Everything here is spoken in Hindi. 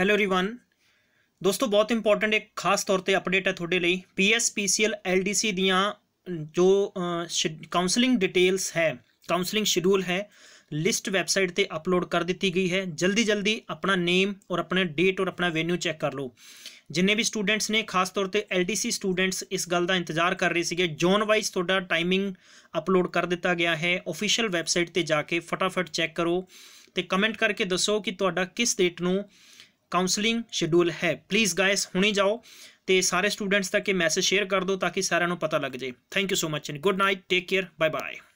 ਹੈਲੋ एवरीवन ਦੋਸਤੋ ਬਹੁਤ ਇੰਪੋਰਟੈਂਟ ਇੱਕ ਖਾਸ ਤੌਰ ਤੇ ਅਪਡੇਟ ਹੈ ਤੁਹਾਡੇ एल ਪੀਐਸਪੀਸੀਐਲ ਐਲਡੀਸੀ ਦੀਆਂ ਜੋ ਕਾਉਂਸਲਿੰਗ डिटेल्स है काउंसलिंग ਸ਼ਡਿਊਲ है लिस्ट वैबसाइट पर अपलोड कर दी गई है जल्दी जल्दी अपना नेम और अपना डेट और अपना वेन्यू चैक कर लो जिन्हें भी स्टूडेंट्स ने खास तौर पर एल डी सी स्टूडेंट्स इस गल का इंतजार कर रहे थे जोन वाइज थोड़ा टाइमिंग अपलोड कर दिता गया है ऑफिशियल वैबसाइट पर जाके फटाफट चैक करो तो कमेंट करके दसो कि किस डेट में ਕਾਉਂਸਲਿੰਗ ਸ਼ਡਿਊਲ ਹੈ ਪਲੀਜ਼ ਗਾਇਸ ਹੁਣੇ ਜਾਓ ਤੇ ਸਾਰੇ ਸਟੂਡੈਂਟਸ ਤੱਕ ਇਹ ਮੈਸੇਜ ਸ਼ੇਅਰ ਕਰ ਦਿਓ ਤਾਂ ਕਿ ਸਾਰਿਆਂ ਨੂੰ ਪਤਾ ਲੱਗ ਜਾਏ thank you so much and good night take care bye bye